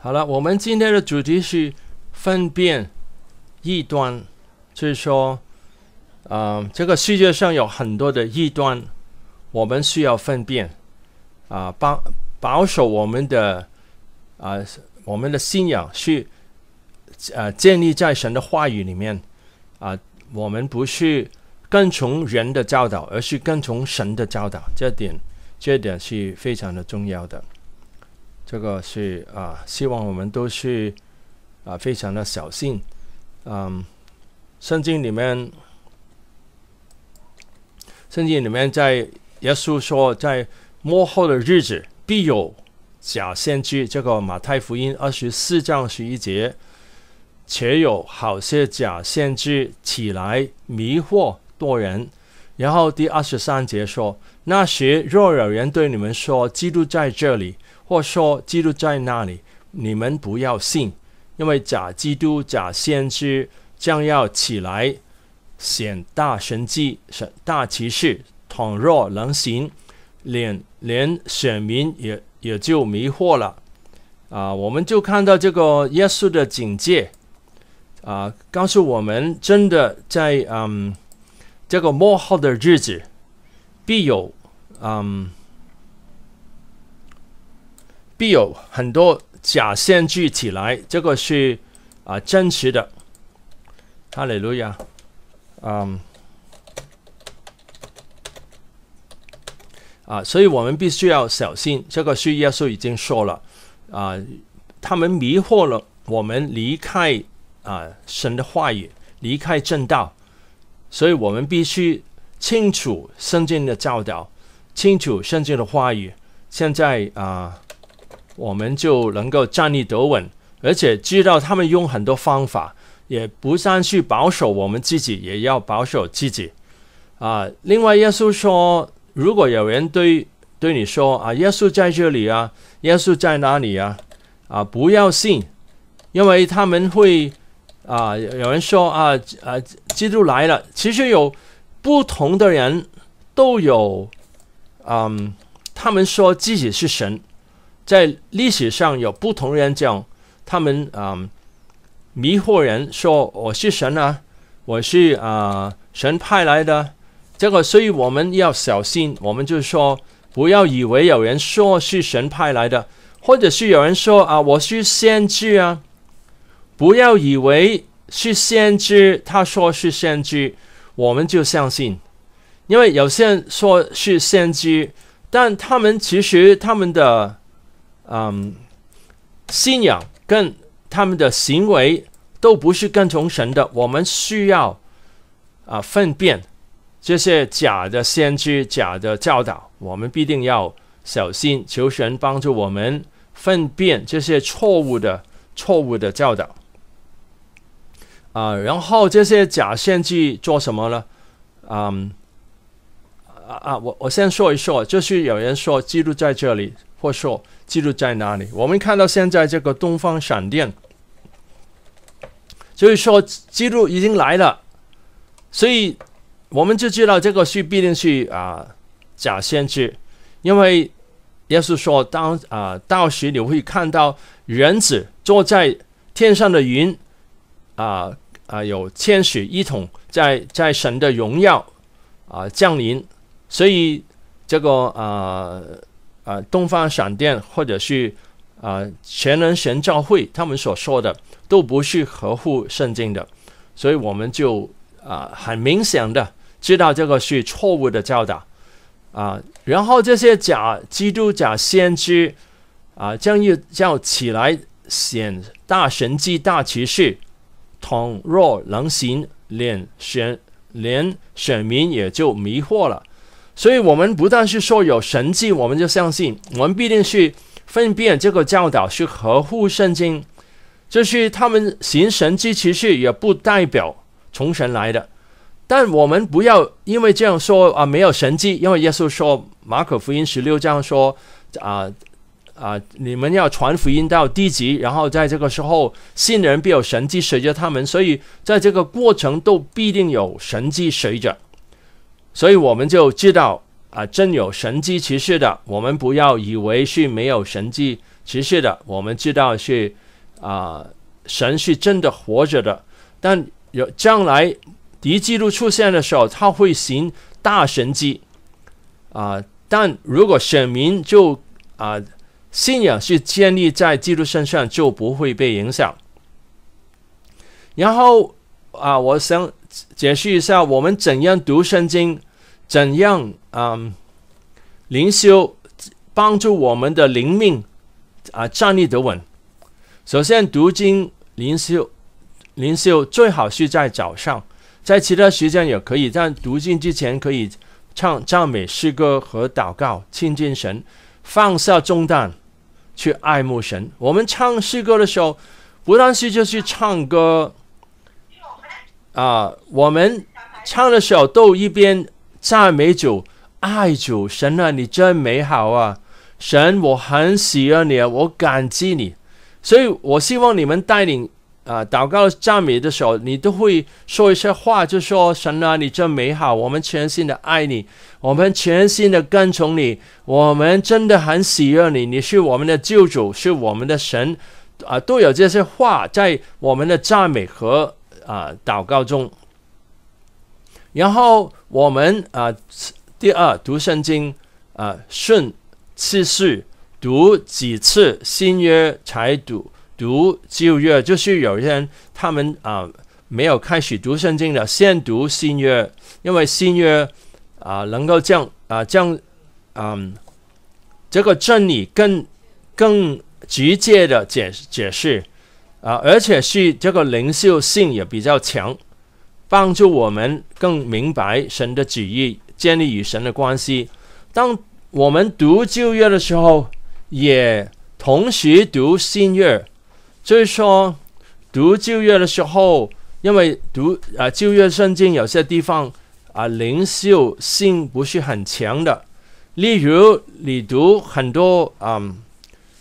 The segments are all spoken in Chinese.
好了，我们今天的主题是分辨异端，就是说，啊，这个世界上有很多的异端，我们需要分辨，啊，保保守我们的啊，我们的信仰是，呃，建立在神的话语里面，啊，我们不是跟从人的教导，而是跟从神的教导，这点，这点是非常的重要的。这个是啊，希望我们都是啊，非常的小心。嗯，圣经里面，圣经里面在耶稣说，在末后的日子必有假先知。这个马太福音二十四章十一节，且有好些假先知起来迷惑多人。然后第二十三节说，那时若有人对你们说基督在这里。或说记录在那里，你们不要信，因为假基督、假先知将要起来显大神迹、大骑士。倘若能行，连连选民也也就迷惑了。啊，我们就看到这个耶稣的警戒，啊，告诉我们真的在嗯这个末后的日子必有嗯。必有很多假象聚起来，这个是啊真实的。哈利路亚，嗯，啊，所以我们必须要小心。这个是耶稣已经说了，啊，他们迷惑了我们，离开啊神的话语，离开正道。所以我们必须清楚圣经的教导，清楚圣经的话语。现在啊。我们就能够站立得稳，而且知道他们用很多方法，也不单去保守我们自己，也要保守自己。啊，另外，耶稣说，如果有人对对你说啊，耶稣在这里啊，耶稣在哪里啊？啊，不要信，因为他们会啊，有人说啊，啊，基督来了。其实有不同的人都有，嗯，他们说自己是神。在历史上有不同人讲，他们啊迷惑人说我是神啊，我是啊神派来的。这个所以我们要小心，我们就说不要以为有人说是神派来的，或者是有人说啊我是先知啊，不要以为是先知，他说是先知，我们就相信。因为有些人说是先知，但他们其实他们的。嗯，信仰跟他们的行为都不是跟从神的。我们需要啊分辨这些假的先知、假的教导。我们必定要小心，求神帮助我们分辨这些错误的、错误的教导。啊，然后这些假先知做什么呢？嗯。啊啊！我我先说一说，就是有人说记录在这里，或说记录在哪里？我们看到现在这个东方闪电，就是说记录已经来了，所以我们就知道这个是必定是啊假先知，因为耶是说当啊到时你会看到人子坐在天上的云啊啊有千使一统在在神的荣耀啊降临。所以，这个啊啊，东方闪电或者是啊全能神教会他们所说的，都不是合乎圣经的。所以我们就啊很明显的知道这个是错误的教导啊。然后这些假基督、假先知啊，将要又叫起来显大神迹、大骑士，倘若能行，连选连选民也就迷惑了。所以，我们不但是说有神迹，我们就相信，我们必定是分辨这个教导是合乎圣经。就是他们行神迹，其实也不代表从神来的。但我们不要因为这样说啊，没有神迹，因为耶稣说，马可福音十六这样说啊啊，你们要传福音到地级，然后在这个时候，信人必有神迹随着他们，所以在这个过程都必定有神迹随着。所以我们就知道啊，真有神迹骑士的，我们不要以为是没有神迹骑士的。我们知道是啊，神是真的活着的。但有将来敌基督出现的时候，他会行大神迹啊。但如果选民就啊，信仰是建立在基督身上，就不会被影响。然后啊，我想解释一下我们怎样读圣经。怎样啊灵修帮助我们的灵命啊站立得稳？首先读经灵修，灵修最好是在早上，在其他时间也可以。但读经之前，可以唱赞美诗歌和祷告，亲近神，放下重担，去爱慕神。我们唱诗歌的时候，不但是就是唱歌啊，我们唱的时候都一边。赞美主，爱主神啊！你真美好啊！神，我很喜悦你啊！我感激你，所以我希望你们带领啊祷告赞美的时候，你都会说一些话，就说神啊！你真美好，我们全心的爱你，我们全心的跟从你，我们真的很喜悦你。你是我们的救主，是我们的神啊！都有这些话在我们的赞美和啊祷告中。然后我们啊，第二读圣经啊，顺次序读几次新约才读读旧约，就是有些人他们啊没有开始读圣经的，先读新约，因为新约啊能够将啊将嗯这个真理更更直接的解解释啊，而且是这个灵秀性也比较强。帮助我们更明白神的旨意，建立与神的关系。当我们读旧约的时候，也同时读新约。就是说，读旧约的时候，因为读啊旧约圣经有些地方啊灵修性不是很强的，例如你读很多啊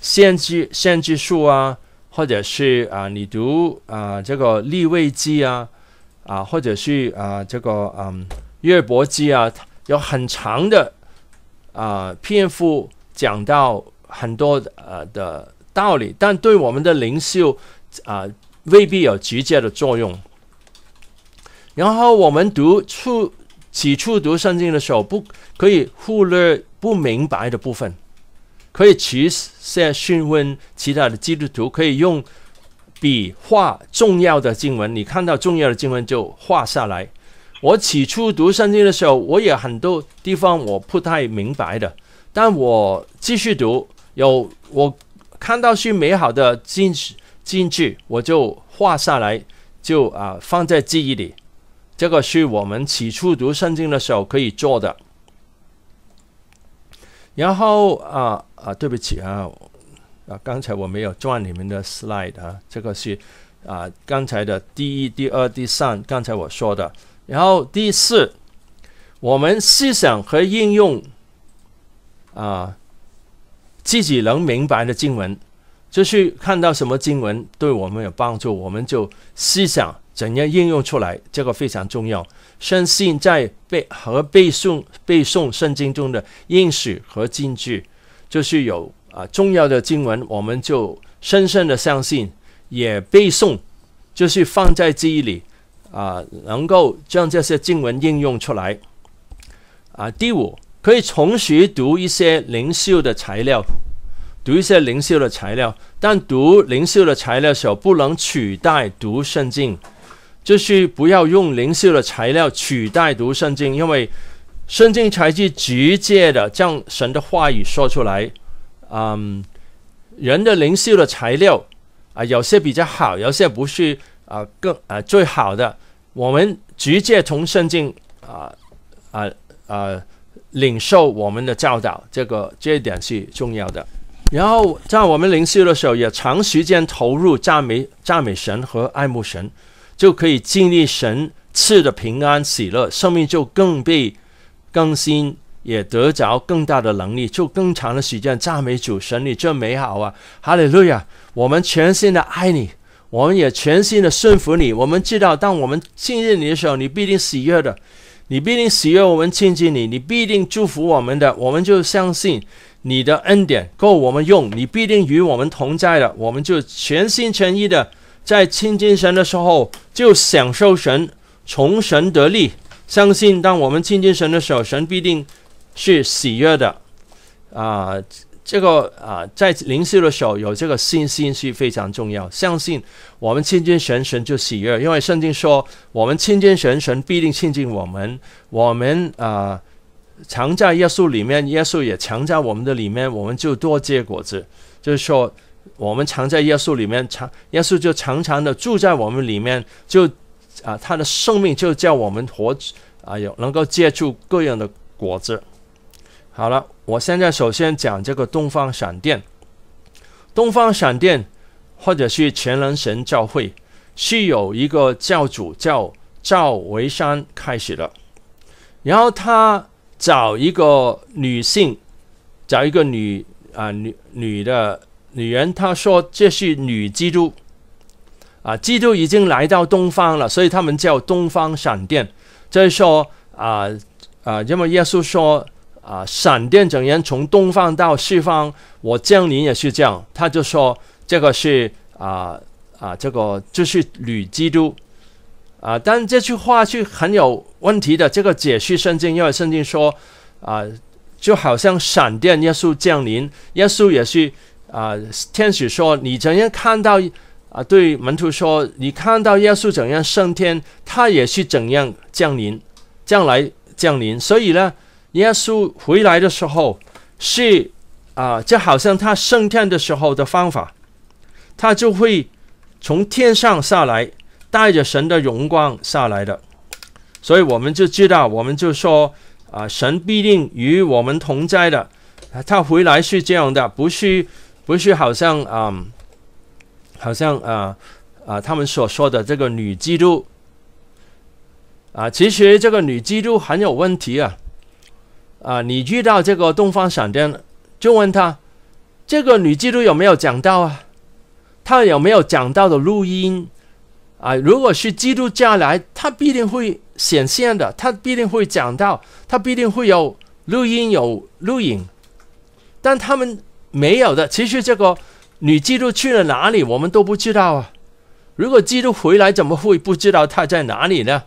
限制限制数啊，或者是啊你读啊这个立位记啊。啊，或者是啊，这个嗯，《约伯记》啊，有很长的啊篇幅讲到很多呃的道理，但对我们的领袖啊，未必有直接的作用。然后我们读初起初读圣经的时候，不可以忽略不明白的部分，可以去向询问其他的基督徒，可以用。比画重要的经文，你看到重要的经文就画下来。我起初读圣经的时候，我也很多地方我不太明白的，但我继续读，有我看到是美好的经经句，我就画下来，就啊放在记忆里。这个是我们起初读圣经的时候可以做的。然后啊啊，对不起啊。啊，刚才我没有转你们的 slide 啊，这个是啊，刚才的第一、第二、第三，刚才我说的，然后第四，我们思想和应用啊，自己能明白的经文，就是看到什么经文对我们有帮助，我们就思想怎样应用出来，这个非常重要。相信在背和背诵背诵圣经中的应许和禁句，就是有。啊，重要的经文，我们就深深的相信，也背诵，就是放在记忆里啊，能够将这些经文应用出来。啊，第五，可以重学读一些灵修的材料，读一些灵修的材料，但读灵修的材料时候，不能取代读圣经，就是不要用灵修的材料取代读圣经，因为圣经才是直接的将神的话语说出来。嗯，人的灵修的材料啊，有些比较好，有些不是啊，更啊最好的。我们直接从圣经啊啊啊领受我们的教导，这个这一点是重要的。然后在我们灵修的时候，也长时间投入赞美赞美神和爱慕神，就可以经历神赐的平安喜乐，生命就更被更新。也得着更大的能力，就更长的时间赞美主，神你真美好啊！哈利路亚！我们全心的爱你，我们也全心的顺服你。我们知道，当我们亲近你的时候，你必定喜悦的，你必定喜悦我们亲近你，你必定祝福我们的。我们就相信你的恩典够我们用，你必定与我们同在的。我们就全心全意的在亲近神的时候，就享受神，从神得利。相信当我们亲近神的时候，神必定。是喜悦的啊！这个啊，在灵修的时候有这个信心是非常重要。相信我们亲近神，神就喜悦，因为圣经说，我们亲近神，神必定亲近我们。我们啊，常在耶稣里面，耶稣也常在我们的里面，我们就多结果子。就是说，我们常在耶稣里面，常耶稣就常常的住在我们里面，就啊，他的生命就叫我们活啊，有能够借助各样的果子。好了，我现在首先讲这个东方闪电。东方闪电或者是全能神教会，是有一个教主叫赵维山开始的。然后他找一个女性，找一个女啊女女的女人，他说这是女基督啊，基督已经来到东方了，所以他们叫东方闪电。就是说啊啊，因为耶稣说。啊！闪电怎样从东方到西方，我降临也是这样。他就说这个是啊啊，这个就是女基督啊。但这句话是很有问题的。这个解释圣经，因为圣经说啊，就好像闪电耶稣降临，耶稣也是啊，天使说你怎样看到啊，对门徒说你看到耶稣怎样升天，他也是怎样降临，将来降临。所以呢。耶稣回来的时候是啊，就好像他升天的时候的方法，他就会从天上下来，带着神的荣光下来的。所以我们就知道，我们就说啊，神必定与我们同在的。他回来是这样的，不是不是好像啊，好像啊啊他们所说的这个女基督啊，其实这个女基督很有问题啊。啊，你遇到这个东方闪电，就问他，这个女基督有没有讲到啊？他有没有讲到的录音啊？如果是基督教来，他必定会显现的，他必定会讲到，他必定会有录音有录影。但他们没有的，其实这个女基督去了哪里，我们都不知道啊。如果基督回来，怎么会不知道他在哪里呢？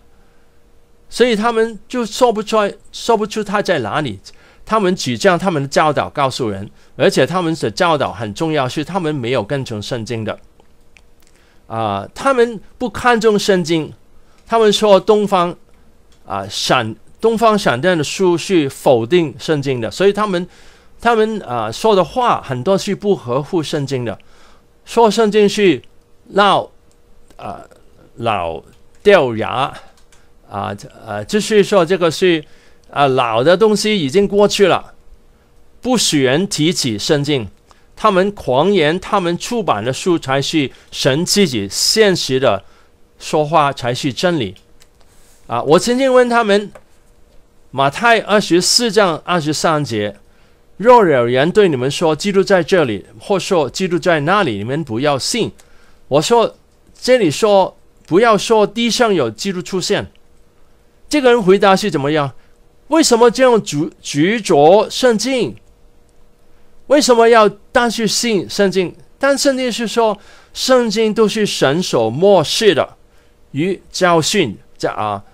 所以他们就说不出来，说不出他在哪里。他们只将他们的教导告诉人，而且他们的教导很重要，是他们没有跟从圣经的。啊，他们不看重圣经，他们说东方啊闪东方闪电的书是否定圣经的，所以他们他们啊说的话很多是不合乎圣经的。说圣经是老啊老掉牙。啊，呃，就是说这个是啊，老的东西已经过去了，不许人提起圣经。他们狂言，他们出版的书才是神自己现实的说话，才是真理。啊，我曾经问他们，《马太二十四章二十三节》，若有人对你们说，基督在这里，或说基督在那里，你们不要信。我说，这里说不要说地上有基督出现。这个人回答是怎么样？为什么这样执执着圣经？为什么要但是信圣经？但圣经是说，圣经都是神所漠视的，与教训，这啊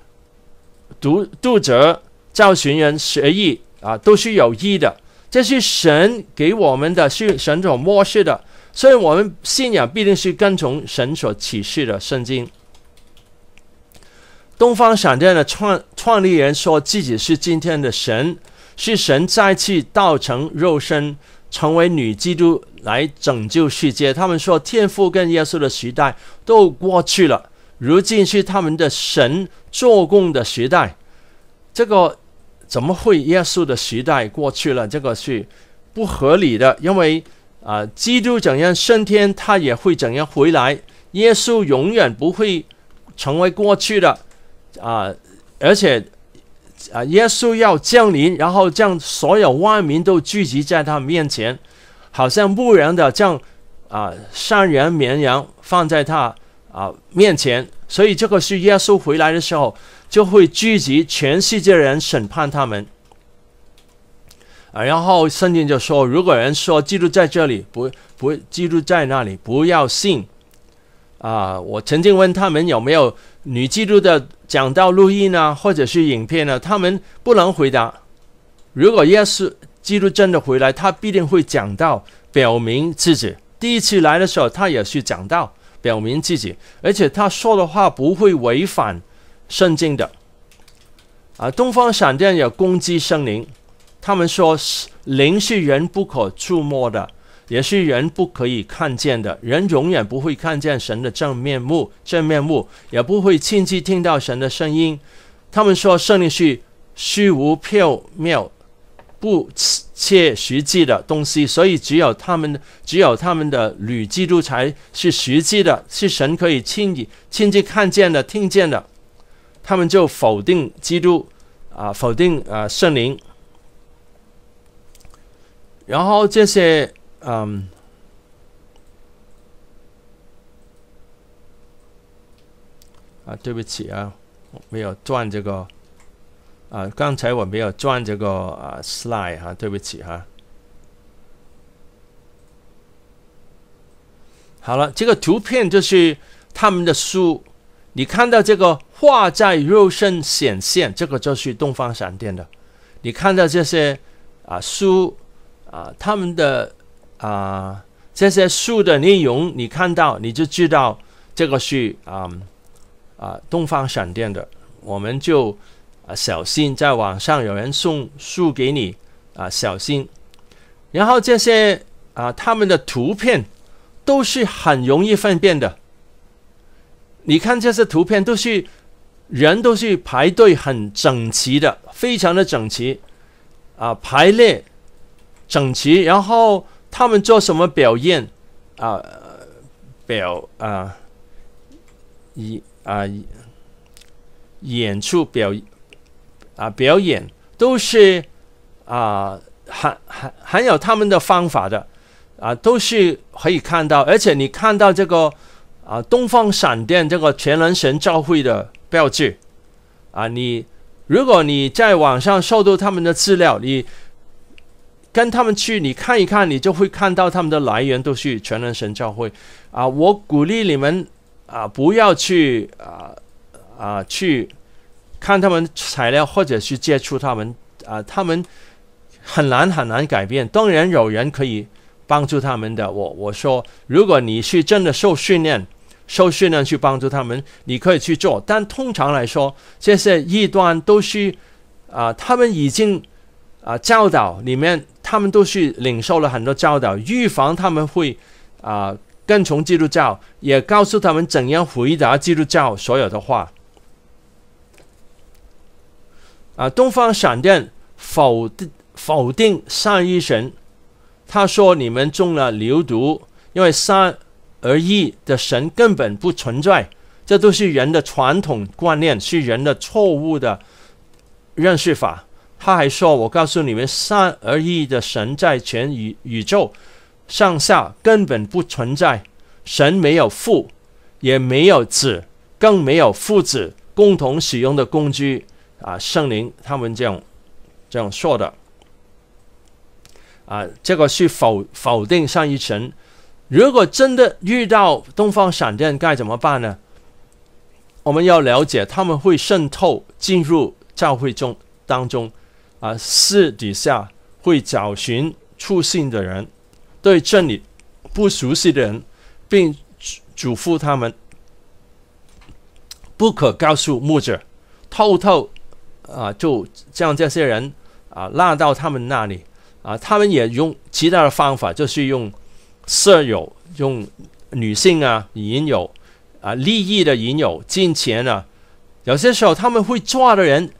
读读者教训人学义啊，都是有益的。这是神给我们的，是神所漠视的，所以我们信仰必定是跟从神所启示的圣经。东方闪电的创创立人说自己是今天的神，是神再次造成肉身，成为女基督来拯救世界。他们说天父跟耶稣的时代都过去了，如今是他们的神做工的时代。这个怎么会耶稣的时代过去了？这个是不合理的，因为啊，基督怎样升天，他也会怎样回来。耶稣永远不会成为过去的。啊，而且啊，耶稣要降临，然后将所有万民都聚集在他面前，好像牧人的将啊山羊、绵羊放在他啊面前，所以这个是耶稣回来的时候就会聚集全世界人审判他们啊。然后圣经就说，如果人说记录在这里不不记录在那里，不要信啊。我曾经问他们有没有。女记录的讲到录音啊，或者是影片呢，他们不能回答。如果耶稣记录真的回来，他必定会讲到，表明自己。第一次来的时候，他也是讲到，表明自己，而且他说的话不会违反圣经的。啊，东方闪电有攻击圣灵，他们说灵是人不可触摸的。也是人不可以看见的，人永远不会看见神的正面目，正面目也不会亲自听到神的声音。他们说圣灵是虚无缥缈、不切实际的东西，所以只有他们、只有他们的女基督才是实际的，是神可以亲以、亲自看见的、听见的。他们就否定基督啊，否定啊圣灵，然后这些。嗯，啊，对不起啊，我没有转这个，啊，刚才我没有转这个啊，slide 哈，对不起哈。好了，这个图片就是他们的书，你看到这个画在肉身显现，这个就是东方闪电的，你看到这些啊书啊，他们的。啊，这些树的内容你看到，你就知道这个是啊啊东方闪电的。我们就啊小心，在网上有人送书给你啊小心。然后这些啊他们的图片都是很容易分辨的。你看这些图片都是人都是排队很整齐的，非常的整齐啊排列整齐，然后。他们做什么表演啊？表啊，演啊，演出表啊，表演都是啊，含含含有他们的方法的啊，都是可以看到。而且你看到这个啊，东方闪电这个全能神教会的标志啊，你如果你在网上搜到他们的资料，你。跟他们去，你看一看，你就会看到他们的来源都是全能神教会啊！我鼓励你们啊，不要去啊啊去看他们材料，或者去接触他们啊，他们很难很难改变。当然有人可以帮助他们的。我我说，如果你是真的受训练，受训练去帮助他们，你可以去做。但通常来说，这些异端都是啊，他们已经。啊，教导里面，他们都是领受了很多教导，预防他们会啊跟从基督教，也告诉他们怎样回答基督教所有的话。啊，东方闪电否定否定三一神，他说你们中了牛毒，因为三而一的神根本不存在，这都是人的传统观念，是人的错误的认识法。他还说：“我告诉你们，善而义的神在全宇宇宙上下根本不存在。神没有父，也没有子，更没有父子共同使用的工具啊！圣灵他们这样这样说的啊！这个是否否定善意神？如果真的遇到东方闪电该怎么办呢？我们要了解，他们会渗透进入教会中当中。”啊，私底下会找寻出性的人，对这里不熟悉的人，并嘱咐他们不可告诉牧者，偷偷啊，就将这些人啊拉到他们那里啊，他们也用其他的方法，就是用舍友、用女性啊、引诱啊、利益的引诱、金钱呢，有些时候他们会抓的人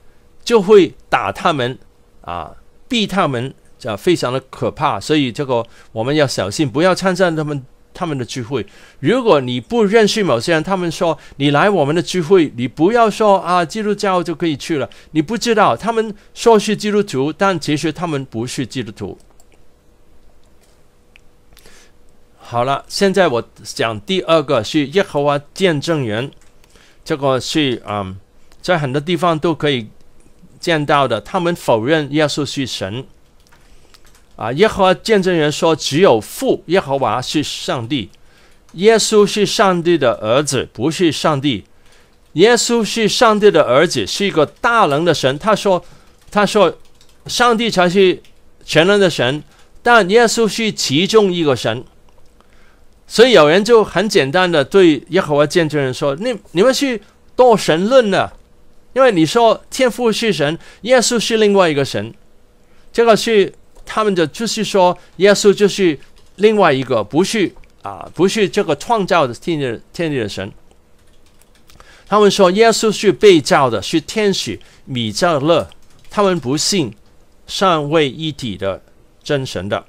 就会打他们。啊，逼他们这非常的可怕，所以这个我们要小心，不要参加他们他们的聚会。如果你不认识某些人，他们说你来我们的聚会，你不要说啊，基督教就可以去了。你不知道他们说是基督徒，但其实他们不是基督徒。好了，现在我讲第二个是耶和华见证人，这个是啊，在很多地方都可以。见到的，他们否认耶稣是神。啊，耶和华见证人说，只有父耶和华是上帝，耶稣是上帝的儿子，不是上帝。耶稣是上帝的儿子，是一个大能的神。他说，他说，上帝才是全能的神，但耶稣是其中一个神。所以有人就很简单的对耶和华见证人说：“你你们去多神论了。”因为你说天父是神，耶稣是另外一个神，这个是他们的，就是说耶稣就是另外一个，不是啊，不是这个创造的天地天地的神。他们说耶稣是被造的，是天使米迦勒，他们不信三位一体的真神的。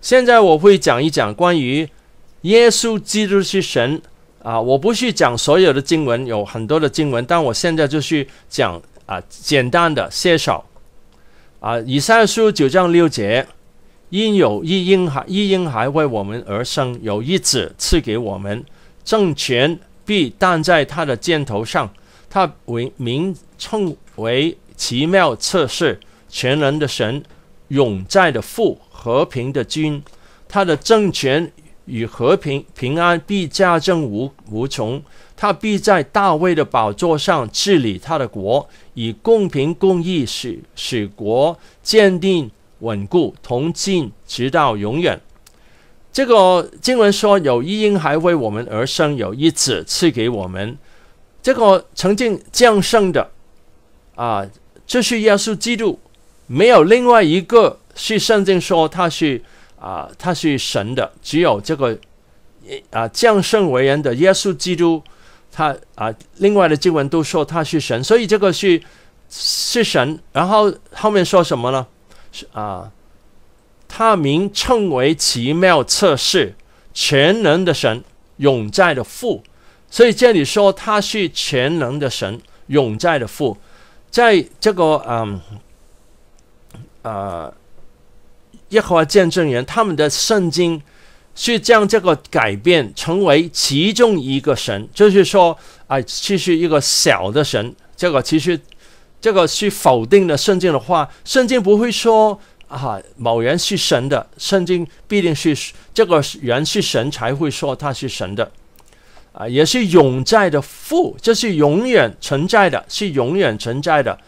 现在我会讲一讲关于耶稣基督是神。啊，我不去讲所有的经文，有很多的经文，但我现在就去讲啊，简单的介绍啊。以赛书九章六节：因有一婴孩一婴孩为我们而生，有一子赐给我们，政权必担在他的肩头上。他为名称为奇妙测试，全能的神，永在的父，和平的君。他的政权。与和平、平安必加增无无穷，他必在大卫的宝座上治理他的国，以公平公义使使国坚定稳固，同进直到永远。这个经文说有一婴孩为我们而生，有一子赐给我们。这个曾经降生的啊，这是耶稣基督，没有另外一个是圣经说他是。啊，他是神的，只有这个啊，降生为人的耶稣基督，他啊，另外的经文都说他是神，所以这个是是神。然后后面说什么呢？是啊，他名称为奇妙、测试、全能的神、永在的父。所以这里说他是全能的神、永在的父，在这个啊啊。耶和华见证人他们的圣经是将这个改变成为其中一个神，就是说啊，其是一个小的神。这个其实这个是否定了圣经的话，圣经不会说啊某人是神的，圣经必定是这个人是神才会说他是神的啊，也是永在的父，这是永远存在的，是永远存在的，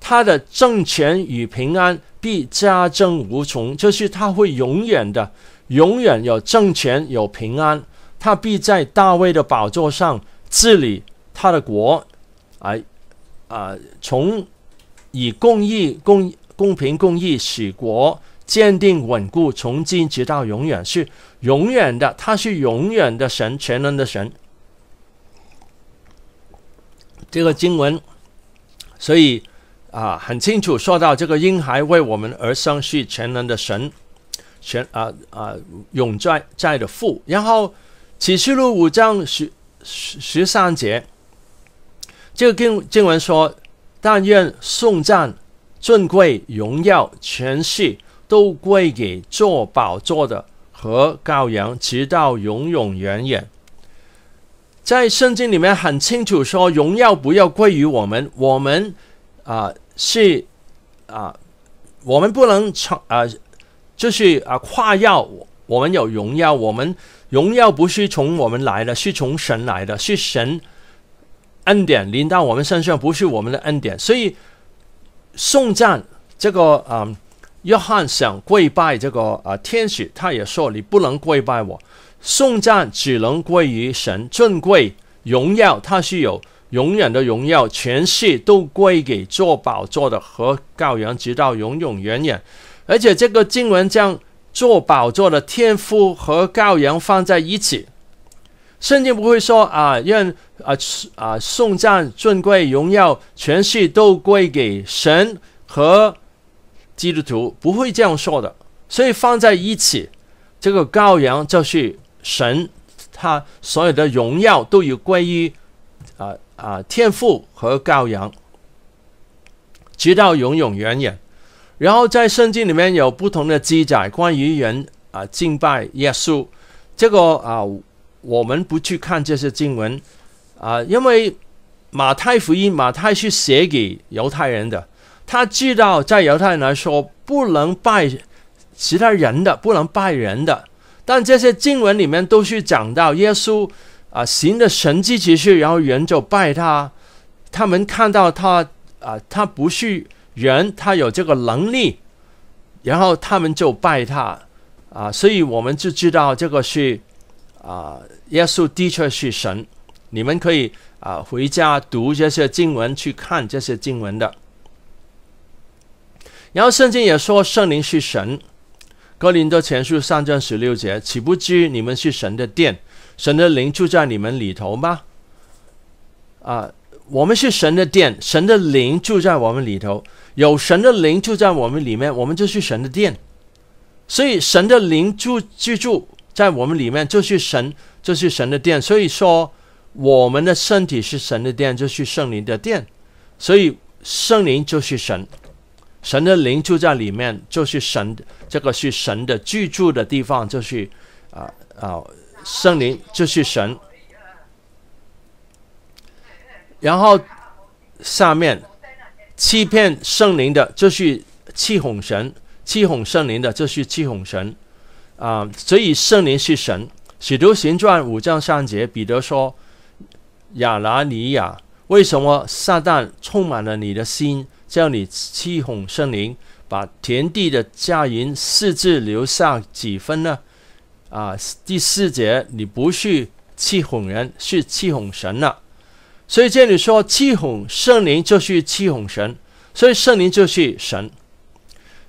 他的政权与平安。必加增无穷，就是他会永远的，永远有政权，有平安。他必在大卫的宝座上治理他的国，啊啊，从以公义、公公平、公义使国坚定稳固，从今直到永远，是永远的。他是永远的神，全能的神。这个经文，所以。啊，很清楚说到这个婴孩为我们而生是全能的神，全啊啊永在在的父。然后启示录五章十十三节，这个经经文说：“但愿颂赞、尊贵、荣耀、权势都归给做宝座的和羔羊，直到永永远远。”在圣经里面很清楚说，荣耀不要归于我们，我们啊。是啊，我们不能从啊，就是啊，夸耀。我们有荣耀，我们荣耀不是从我们来的，是从神来的，是神恩典临到我们身上，不是我们的恩典。所以，宋赞这个啊，约翰想跪拜这个啊天使，他也说你不能跪拜我，宋赞只能归于神，尊贵荣耀他是有。永远的荣耀，全系都归给做宝座的和羔羊，直到永永远远。而且这个经文将做宝座的天父和羔羊放在一起，圣经不会说啊，愿啊啊颂赞尊贵荣耀全系都归给神和基督徒，不会这样说的。所以放在一起，这个羔羊就是神，他所有的荣耀都有归于。啊啊！天父和羔羊，直到永永远远。然后在圣经里面有不同的记载关于人啊敬拜耶稣。这个啊，我们不去看这些经文啊，因为马太福音马太是写给犹太人的，他知道在犹太人来说不能拜其他人的，不能拜人的。但这些经文里面都是讲到耶稣。啊，行的神迹奇事，然后人就拜他。他们看到他啊，他不是人，他有这个能力，然后他们就拜他啊。所以我们就知道这个是啊，耶稣的确是神。你们可以啊，回家读这些经文，去看这些经文的。然后圣经也说，圣灵是神。哥林多前书三章十六节，岂不知你们是神的殿？神的灵住在你们里头吗？啊，我们是神的殿，神的灵住在我们里头，有神的灵住在我们里面，我们就是神的殿。所以神的灵住居住在我们里面，就是神，就是神的殿。所以说，我们的身体是神的殿，就是圣灵的殿。所以圣灵就是神，神的灵住在里面，就是神，这个是神的居住的地方，就是啊啊。圣灵就是神，然后下面欺骗圣灵的，就是欺哄神；欺哄圣灵的，就是欺哄神啊。所以圣灵是神。使徒行传五章三节，彼得说：“亚拿尼亚，为什么撒旦充满了你的心，叫你欺哄圣灵，把田地的价银私自留下几分呢？”啊，第四节你不去气哄人，是气哄神了。所以这里说气哄圣灵，就是气哄神，所以圣灵就是神。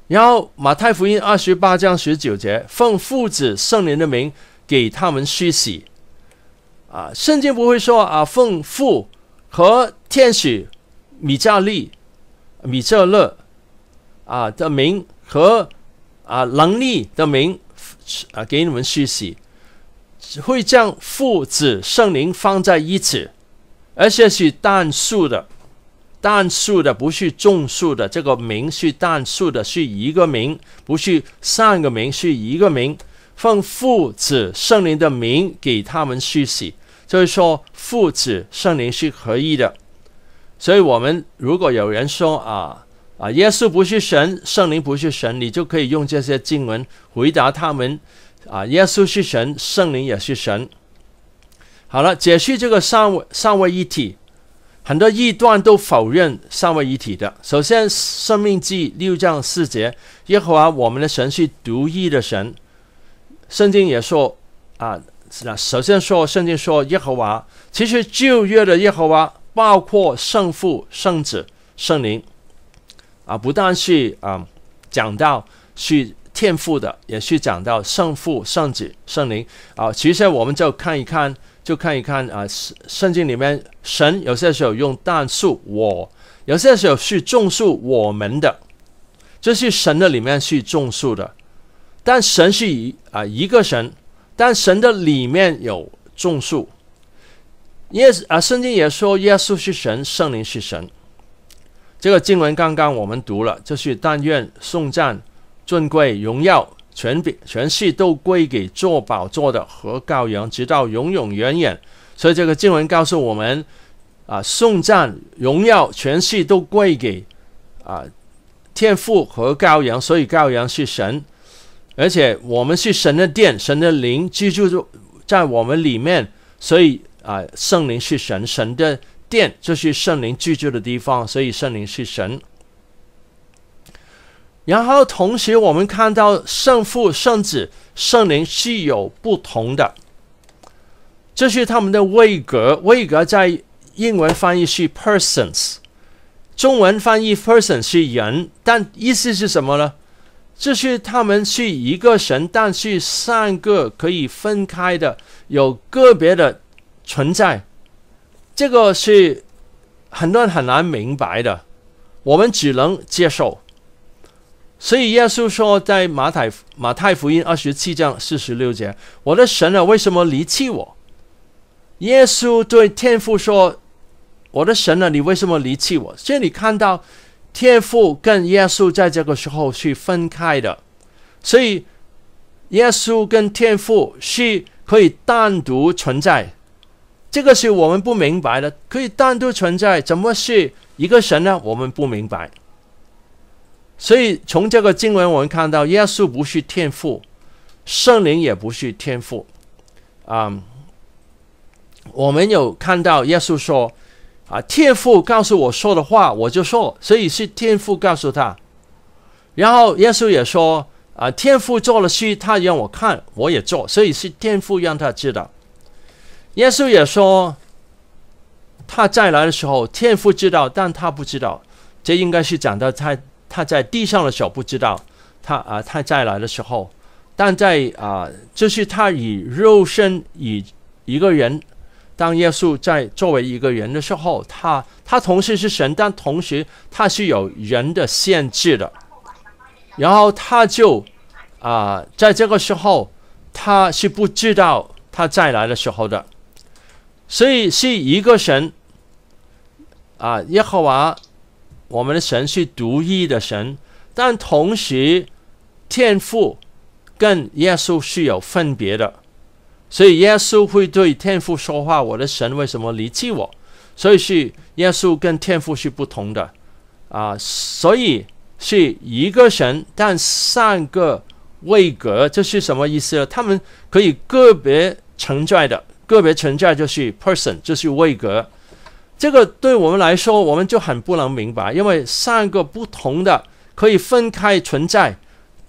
然后马太福音二十八章十九节，奉父子圣灵的名给他们施洗。啊，圣经不会说啊，奉父和天使米迦利、米迦勒啊的名和啊能力的名。啊，给你们续写。会将父子圣灵放在一起，而且是单数的，单数的不是众数的，这个名是单数的，是一个名，不是三个名，是一个名，奉父子圣灵的名给他们续写。就是说父子圣灵是合一的，所以我们如果有人说啊。啊！耶稣不是神，圣灵不是神，你就可以用这些经文回答他们。啊！耶稣是神，圣灵也是神。好了，解释这个三位一体，很多异端都否认三位一体的。首先，《生命记》六章四节，耶和华我们的神是独一的神。圣经也说啊，首先说，圣经说耶和华，其实旧约的耶和华包括圣父、圣子、圣灵。啊，不但是啊，讲到去天赋的，也是讲到圣父、圣子、圣灵啊。其实我们就看一看，就看一看啊，圣经里面神有些时候用但树我，有些时候是种树我们的，这是神的里面去种树的。但神是一啊一个神，但神的里面有种树，耶啊圣经也说耶稣是神，圣灵是神。这个经文刚刚我们读了，就是但愿颂赞尊贵荣耀全笔全世都归给做宝座的和羔羊，直到永永远远。所以这个经文告诉我们，啊，颂赞荣耀全世都归给啊天父和羔羊，所以羔羊是神，而且我们是神的殿，神的灵居住在我们里面，所以啊圣灵是神，神的。殿就是圣灵居住的地方，所以圣灵是神。然后同时，我们看到圣父、圣子、圣灵是有不同的，这是他们的位格。位格在英文翻译是 “persons”，中文翻译 “person” 是人，但意思是什么呢？这是他们是一个神，但是三个可以分开的、有个别的存在。这个是很多人很难明白的，我们只能接受。所以耶稣说，在马太马太福音二十七章四十六节：“我的神啊，为什么离弃我？”耶稣对天父说：“我的神啊，你为什么离弃我？”这里看到天父跟耶稣在这个时候是分开的，所以耶稣跟天父是可以单独存在。这个是我们不明白的，可以单独存在，怎么是一个神呢？我们不明白。所以从这个经文，我们看到耶稣不是天父，圣灵也不是天父。啊，我们有看到耶稣说：“啊，天父告诉我说的话，我就说，所以是天父告诉他。”然后耶稣也说：“啊，天父做了事，他让我看，我也做，所以是天父让他知道。”耶稣也说，他再来的时候，天父知道，但他不知道。这应该是讲的他他在地上的时候不知道，他啊，他再来的时候，但在啊，就是他以肉身以一个人，当耶稣在作为一个人的时候，他他同时是神，但同时他是有人的限制的。然后他就啊，在这个时候，他是不知道他再来的时候的。所以是一个神啊，耶和华，我们的神是独一的神，但同时天父跟耶稣是有分别的。所以耶稣会对天父说话：“我的神，为什么离弃我？”所以是耶稣跟天父是不同的啊。所以是一个神，但三个位格，这是什么意思呢？他们可以个别存在的。个别存在就是 person，就是位格。这个对我们来说，我们就很不能明白，因为三个不同的可以分开存在，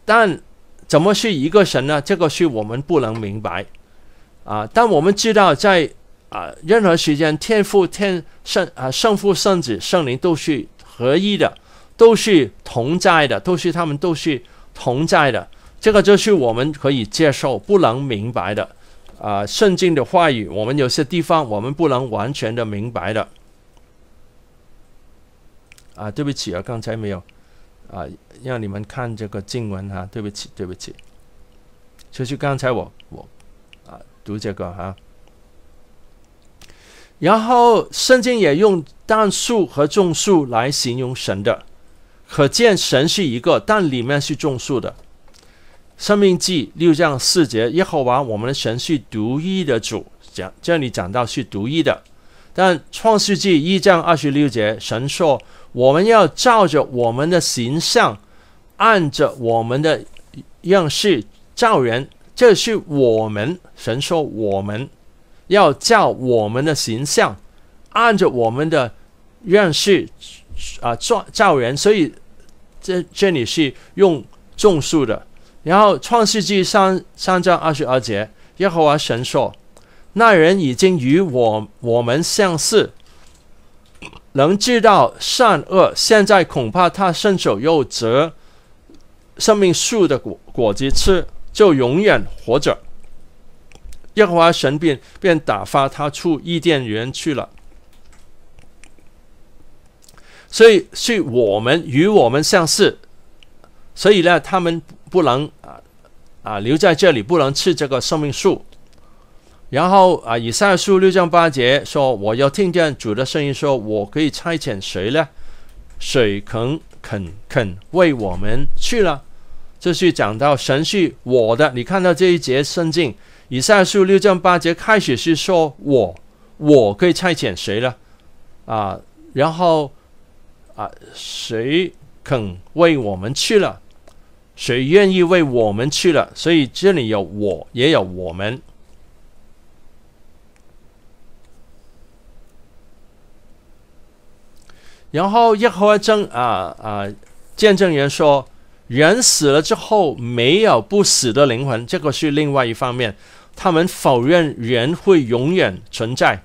但怎么是一个神呢？这个是我们不能明白啊。但我们知道，在啊任何时间，天父、天圣啊圣父、圣子、圣灵都是合一的，都是同在的，都是他们都是同在的。这个就是我们可以接受，不能明白的。啊，圣经的话语，我们有些地方我们不能完全的明白的。啊，对不起啊，刚才没有啊，让你们看这个经文哈，对不起，对不起。就是刚才我我啊读这个哈，然后圣经也用淡数和众数来形容神的，可见神是一个，但里面是众数的。生命记六章四节，耶和华我们的神是独一的主。讲这里讲到是独一的，但创世纪一章二十六节，神说我们要照着我们的形象，按着我们的样式造人。这是我们神说我们要照我们的形象，按着我们的样式啊造造人。所以这这里是用种树的。然后，《创世纪》三三章二十二节，耶和华神说：“那人已经与我我们相似，能知道善恶。现在恐怕他伸手又折生命树的果果子吃，就永远活着。”耶和华神便便打发他出伊甸园去了。所以是我们与我们相似，所以呢，他们。不能啊啊，留在这里不能吃这个生命树。然后啊，以赛述书六章八节说：“我又听见主的声音，说我可以差遣谁呢？谁肯肯肯为我们去了？”这是讲到神是我的，你看到这一节圣经，以赛述书六章八节开始是说：“我我可以差遣谁呢？啊，然后啊，谁肯为我们去了？”谁愿意为我们去了？所以这里有我，也有我们。然后耶和华证啊啊见证人说，人死了之后没有不死的灵魂，这个是另外一方面。他们否认人会永远存在，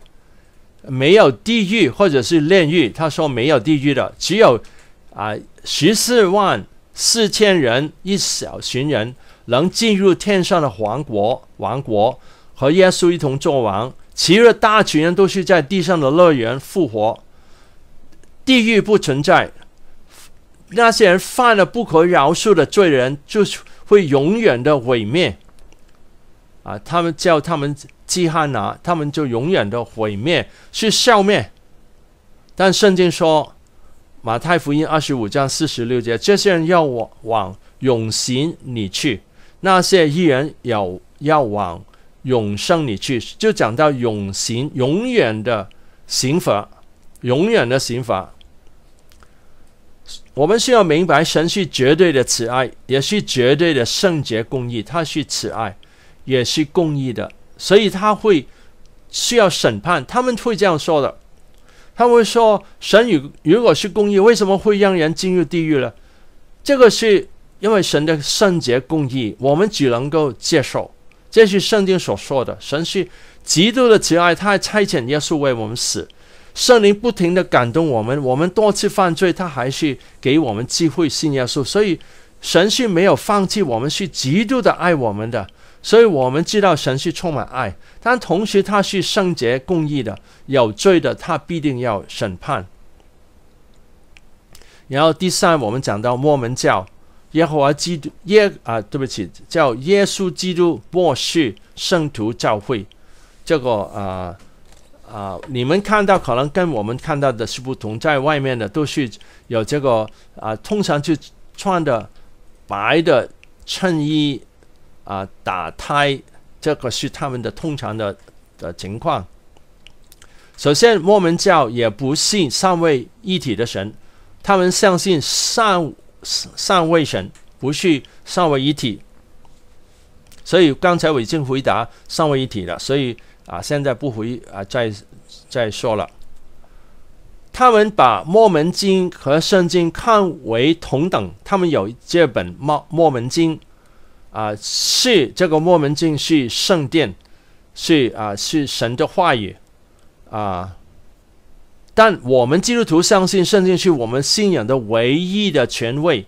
没有地狱或者是炼狱。他说没有地狱的，只有啊十四万。四千人一小群人能进入天上的皇国王国，和耶稣一同作王；其余的大群人都是在地上的乐园复活。地狱不存在，那些人犯了不可饶恕的罪人，就会永远的毁灭。啊，他们叫他们基汉拿，他们就永远的毁灭，去消灭。但圣经说。马太福音二十五章四十六节，这些人要往往永刑里去；那些依然要要往永生里去，就讲到永刑、永远的刑罚、永远的刑罚。我们需要明白，神是绝对的慈爱，也是绝对的圣洁公义。他是慈爱，也是公义的，所以他会需要审判。他们会这样说的。他们会说：“神与如果是公义，为什么会让人进入地狱呢？”这个是因为神的圣洁公义，我们只能够接受。这是圣经所说的，神是极度的慈爱，他还差遣耶稣为我们死，圣灵不停的感动我们，我们多次犯罪，他还是给我们机会信耶稣，所以神是没有放弃我们，是极度的爱我们的。所以我们知道神是充满爱，但同时他是圣洁公义的。有罪的，他必定要审判。然后第三，我们讲到末门教，耶和华基督耶啊，对不起，叫耶稣基督末世圣徒教会。这个啊啊，你们看到可能跟我们看到的是不同，在外面的都是有这个啊，通常就穿的白的衬衣。啊，打胎这个是他们的通常的的情况。首先，摩门教也不信三位一体的神，他们相信上上位神不是三位一体。所以刚才我已经回答三位一体了，所以啊，现在不回啊再再说了。他们把摩门经和圣经看为同等，他们有这本摩摩门经。啊，是这个墨门进是圣殿，是啊，是神的话语啊。但我们基督徒相信圣经是我们信仰的唯一的权威，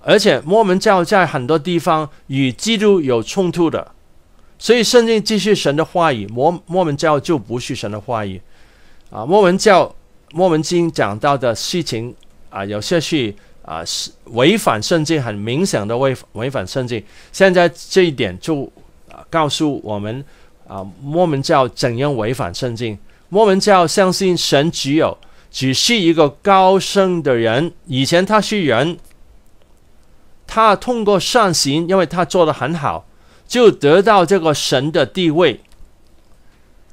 而且墨门教在很多地方与基督有冲突的，所以圣经既是神的话语，末末门教就不是神的话语啊。末门教末门经讲到的事情啊，有些是。啊，是违反圣经，很明显的违违反圣经。现在这一点就啊告诉我们啊，摩门教怎样违反圣经。摩门教相信神只有只是一个高升的人，以前他是人，他通过善行，因为他做的很好，就得到这个神的地位。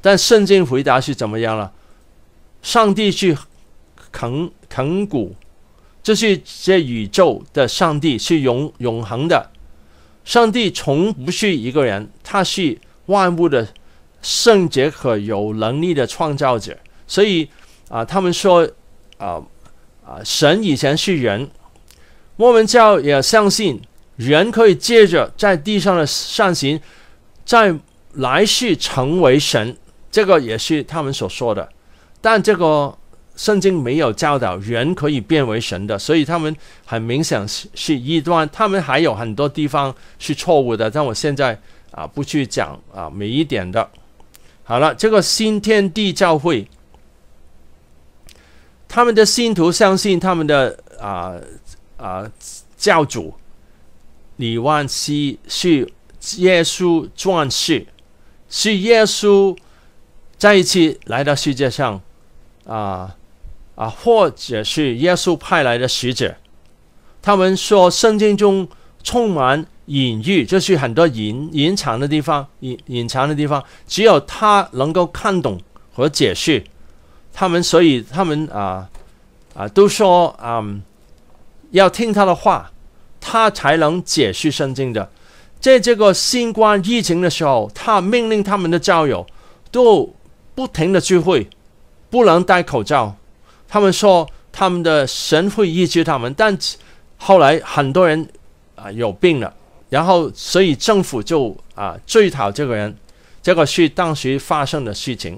但圣经回答是怎么样了？上帝去啃啃骨。这是这宇宙的上帝是永永恒的，上帝从不是一个人，他是万物的圣洁和有能力的创造者。所以啊，他们说啊啊，神以前是人，我们教也相信人可以借着在地上的善行，在来世成为神。这个也是他们所说的，但这个。圣经没有教导人可以变为神的，所以他们很明显是是异端。他们还有很多地方是错误的，但我现在啊不去讲啊每一点的。好了，这个新天地教会，他们的信徒相信他们的啊啊教主李万熙是耶稣转世，是耶稣再一次来到世界上啊。啊，或者是耶稣派来的使者，他们说圣经中充满隐喻，就是很多隐隐藏的地方，隐隐藏的地方，只有他能够看懂和解释。他们所以他们啊啊都说啊，要听他的话，他才能解释圣经的。在这个新冠疫情的时候，他命令他们的教友都不停的聚会，不能戴口罩。他们说他们的神会医治他们，但后来很多人啊有病了，然后所以政府就啊追讨这个人。这个是当时发生的事情，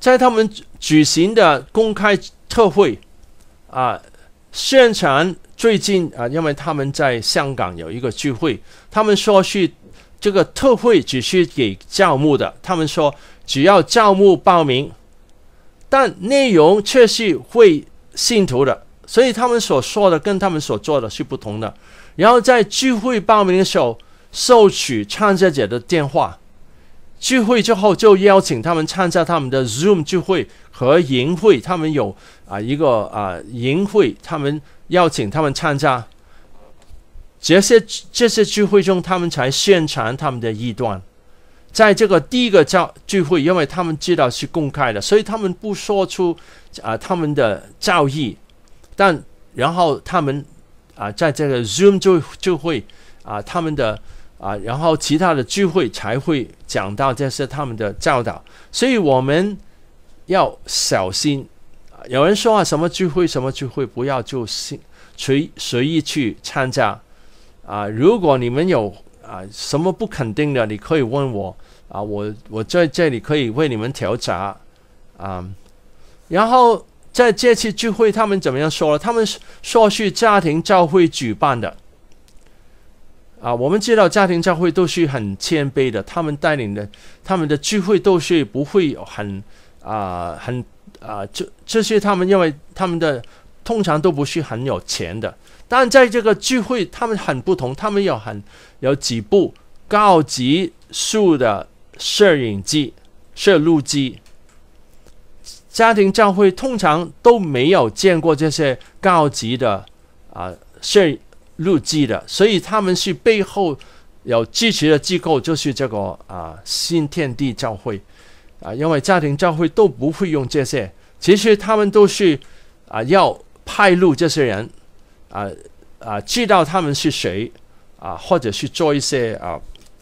在他们举行的公开特会啊，现场最近啊，因为他们在香港有一个聚会，他们说是这个特会只是给教牧的，他们说只要教牧报名。但内容却是会信徒的，所以他们所说的跟他们所做的是不同的。然后在聚会报名的时候，收取参加者的电话。聚会之后就邀请他们参加他们的 Zoom 聚会和淫会，他们有啊一个啊营会，他们邀请他们参加。这些这些聚会中，他们才宣传他们的异端。在这个第一个教聚会，因为他们知道是公开的，所以他们不说出啊他们的教义，但然后他们啊在这个 Zoom 就就会啊他们的啊，然后其他的聚会才会讲到这是他们的教导，所以我们要小心。有人说啊，什么聚会什么聚会不要就随随意去参加啊。如果你们有。啊，什么不肯定的？你可以问我啊，我我在这里可以为你们调查啊。然后在这次聚会，他们怎么样说了？他们说是家庭教会举办的啊。我们知道家庭教会都是很谦卑的，他们带领的他们的聚会都是不会很啊很啊这这些他们认为他们的通常都不是很有钱的。但在这个聚会，他们很不同，他们有很有几部高级数的摄影机、摄录机。家庭教会通常都没有见过这些高级的啊摄录机的，所以他们是背后有支持的机构，就是这个啊新天地教会啊，因为家庭教会都不会用这些。其实他们都是啊要派录这些人。啊啊！知道他们是谁啊，或者去做一些啊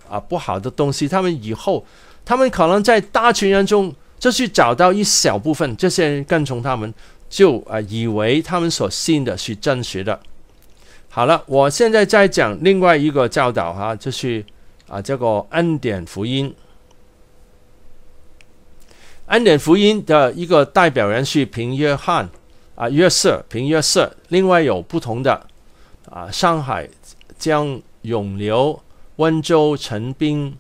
啊不好的东西。他们以后，他们可能在大群人中，就去找到一小部分这些人跟从他们，就啊以为他们所信的是真实的。好了，我现在在讲另外一个教导哈，就是啊这个恩典福音，恩典福音的一个代表人是平约翰。啊，月色平，月色。另外有不同的啊，上海江永流、温州陈斌、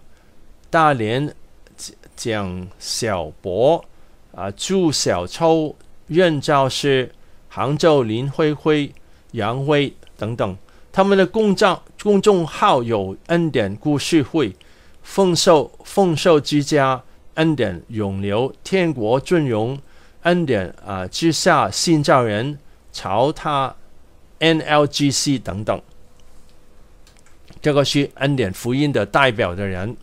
大连蒋小博、啊祝小秋任教是杭州林辉辉、杨威等等，他们的公账公众号有恩典故事会、奉寿奉寿之家、恩典永流、天国尊荣。恩典啊之下，信教人朝他 N L G C 等等，这个是恩典福音的代表的人。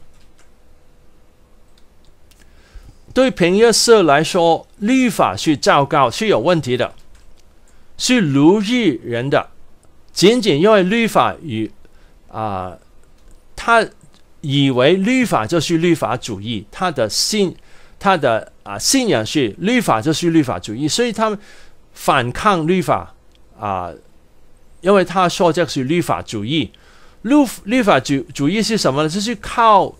对平日社来说，律法是照告是有问题的，是奴役人的。仅仅因为律法与啊，他以为律法就是律法主义，他的信，他的。啊，信仰是律法就是律法主义，所以他们反抗律法啊，因为他说这是律法主义。律律法主主义是什么呢？就是靠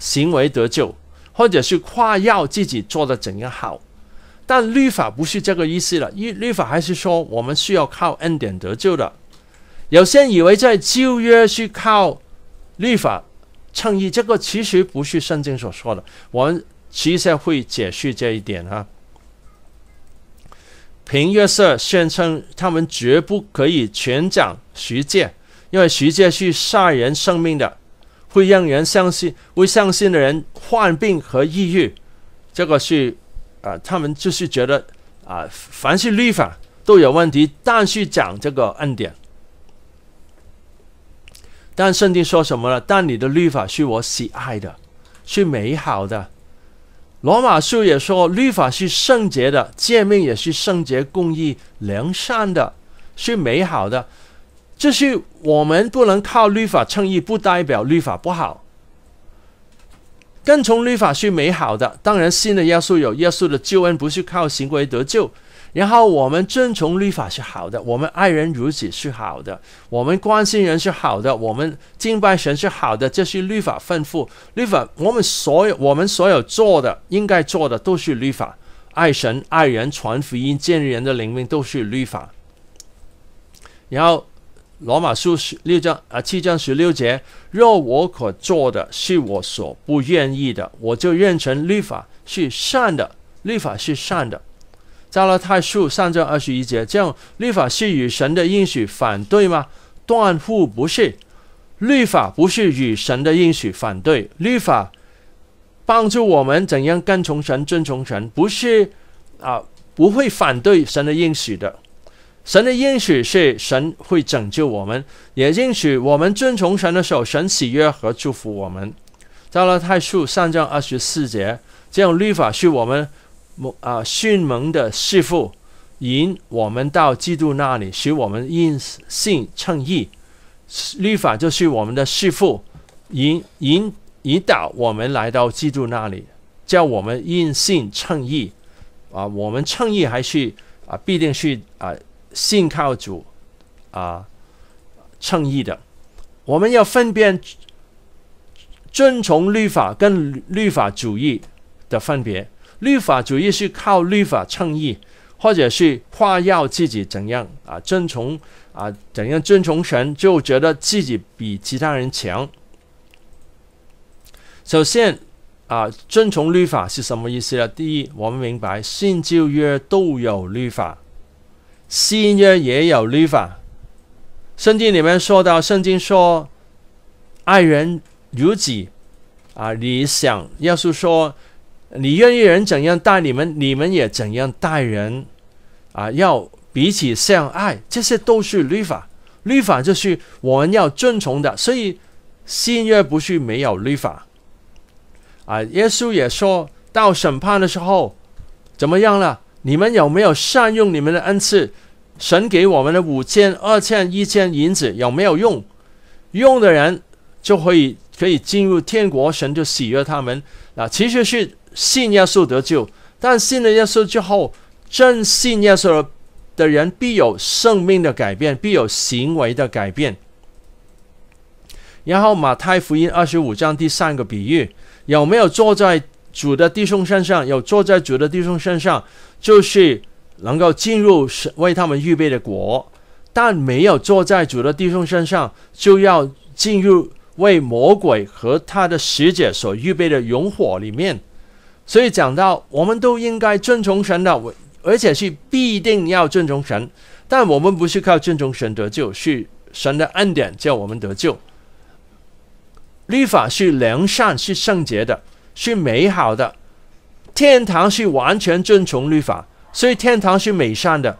行为得救，或者是夸耀自己做的怎样好。但律法不是这个意思了，律律法还是说我们需要靠恩典得救的。有些以为在旧约是靠律法称义，这个其实不是圣经所说的。我们。其实会解释这一点哈。平月社宣称他们绝不可以全讲徐介，因为徐介是杀人生命的，会让人相信会相信的人患病和抑郁。这个是啊，他们就是觉得啊，凡是律法都有问题。但是讲这个恩典，但圣经说什么呢？但你的律法是我喜爱的，是美好的。罗马书也说律法是圣洁的，诫命也是圣洁、公义、良善的，是美好的。这是我们不能靠律法称义，不代表律法不好。跟从律法是美好的，当然新的要素有耶稣的救恩，不是靠行为得救。然后我们遵从律法是好的，我们爱人如子是好的，我们关心人是好的，我们敬拜神是好的，这是律法吩咐。律法，我们所有我们所有做的，应该做的都是律法，爱神、爱人、传福音、建立人的灵命，都是律法。然后，罗马书十六章啊七章十六节，若我可做的，是我所不愿意的，我就认成律法是善的，律法是善的。加拉太书上卷二十一节，这样律法是与神的应许反对吗？断乎不是，律法不是与神的应许反对。律法帮助我们怎样跟从神、遵从神，不是啊，不会反对神的应许的。神的应许是神会拯救我们，也应许我们遵从神的时候，神喜悦和祝福我们。加拉太书上卷二十四节，这样律法是我们。啊！训蒙的师傅引我们到基督那里，使我们因信称义。律法就是我们的师傅，引引引导我们来到基督那里，叫我们因信称义。啊，我们称义还是啊，必定是啊，信靠主啊称义的。我们要分辨遵从律法跟律法主义的分别。律法主义是靠律法称义，或者是夸耀自己怎样啊？遵从啊？怎样遵从神，就觉得自己比其他人强。首先啊，遵从律法是什么意思呢？第一，我们明白，新旧约都有律法，新约也有律法。圣经里面说到，圣经说爱人如己啊。你想要是说。你愿意人怎样待你们，你们也怎样待人，啊，要彼此相爱，这些都是律法。律法就是我们要遵从的，所以新约不是没有律法，啊，耶稣也说到审判的时候怎么样了？你们有没有善用你们的恩赐？神给我们的五千、二千、一千银子有没有用？用的人就可以可以进入天国，神就喜悦他们。啊，其实是。信耶稣得救，但信了耶稣之后，真信耶稣的人必有生命的改变，必有行为的改变。然后马太福音二十五章第三个比喻，有没有坐在主的弟兄身上？有坐在主的弟兄身上，就是能够进入为他们预备的国；但没有坐在主的弟兄身上，就要进入为魔鬼和他的使者所预备的永火里面。所以讲到，我们都应该遵从神的，而且是必定要遵从神。但我们不是靠遵从神得救，是神的恩典叫我们得救。律法是良善，是圣洁的，是美好的。天堂是完全遵从律法，所以天堂是美善的。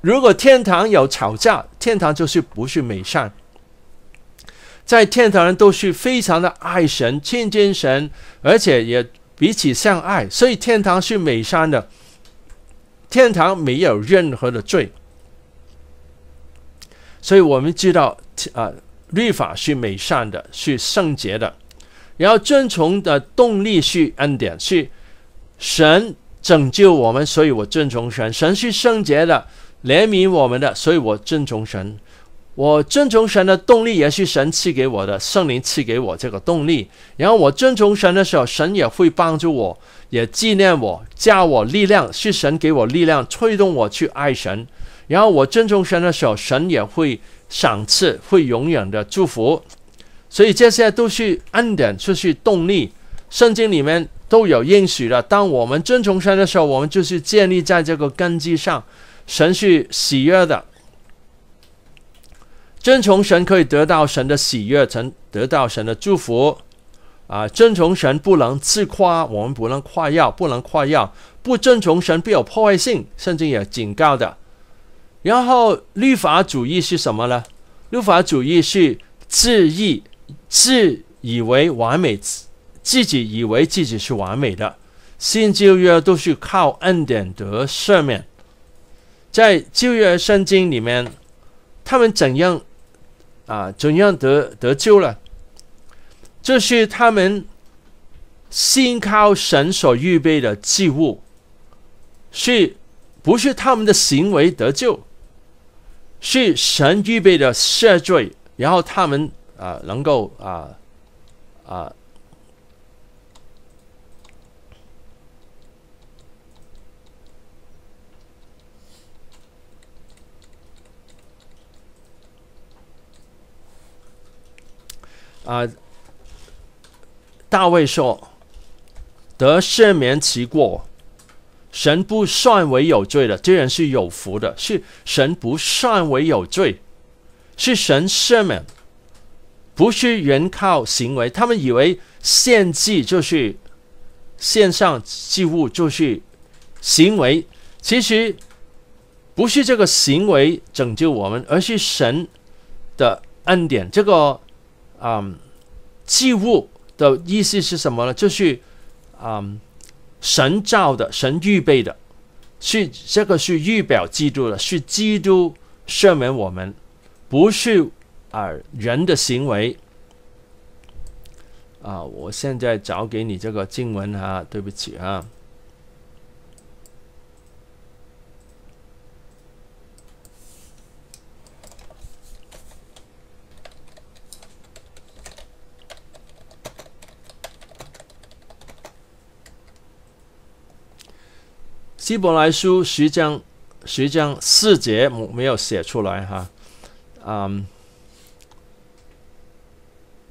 如果天堂有吵架，天堂就是不是美善。在天堂人都是非常的爱神、亲近神，而且也。彼此相爱，所以天堂是美善的。天堂没有任何的罪，所以我们知道，啊，律法是美善的，是圣洁的。然后遵从的动力是恩典，是神拯救我们，所以我遵从神。神是圣洁的，怜悯我们的，所以我遵从神。我遵从神的动力也是神赐给我的，圣灵赐给我这个动力。然后我遵从神的时候，神也会帮助我，也纪念我，加我力量，是神给我力量，推动我去爱神。然后我遵从神的时候，神也会赏赐，会永远的祝福。所以这些都是恩典，就是动力，圣经里面都有应许的。当我们遵从神的时候，我们就是建立在这个根基上，神是喜悦的。遵从神可以得到神的喜悦，曾得到神的祝福啊！遵从神不能自夸，我们不能夸耀，不能夸耀。不遵从神必有破坏性，甚至有警告的。然后律法主义是什么呢？律法主义是自意自以为完美，自己以为自己是完美的。新旧约都是靠恩典得赦免。在旧约圣经里面，他们怎样？啊，怎样得得救了？这是他们信靠神所预备的祭物，是不是他们的行为得救？是神预备的赦罪，然后他们啊，能够啊啊。啊！大卫说：“得赦免其过，神不算为有罪的。这人是有福的，是神不算为有罪，是神赦免，不是人靠行为。他们以为献祭就是献上祭物就是行为，其实不是这个行为拯救我们，而是神的恩典。这个。”嗯，祭物的意思是什么呢？就是，嗯，神造的，神预备的，是这个是预表基督的，是基督赦免我们，不是啊人的行为。啊，我现在找给你这个经文哈，对不起啊。希伯来书十章十章四节没有写出来哈，嗯，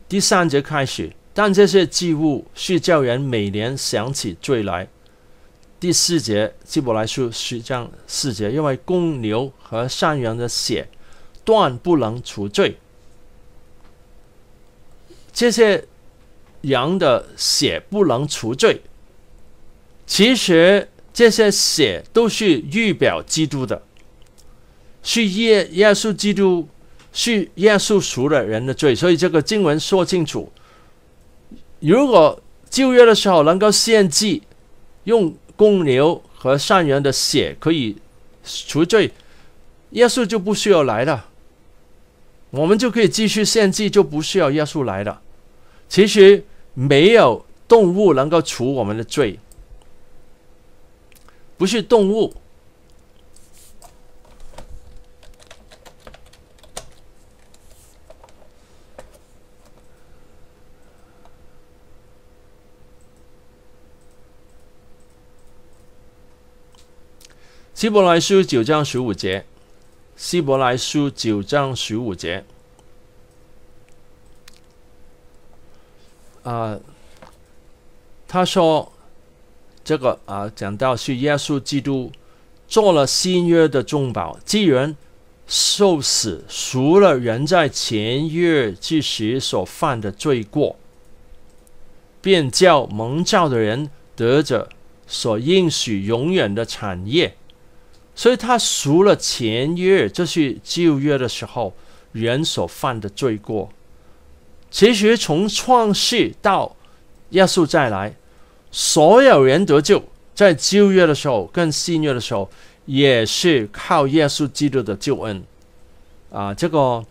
第三节开始，但这些祭物是叫人每年想起罪来。第四节希伯来书十章四节，因为公牛和山羊的血断不能除罪，这些羊的血不能除罪，其实。这些血都是预表基督的，是耶耶稣基督是耶稣赎了人的罪，所以这个经文说清楚：如果旧约的时候能够献祭，用公牛和善人的血可以除罪，耶稣就不需要来了，我们就可以继续献祭，就不需要耶稣来了。其实没有动物能够除我们的罪。不是动物。希伯来书九章十五节，希伯来书九章十五节，啊，他说。这个啊，讲到是耶稣基督做了新约的中保，既然受死赎了人在前约之时所犯的罪过，便叫蒙召的人得着所应许永远的产业。所以他赎了前约，就是旧约的时候人所犯的罪过。其实从创世到耶稣再来。所有人得救，在旧约的时候，更新约的时候，也是靠耶稣基督的救恩啊。这个，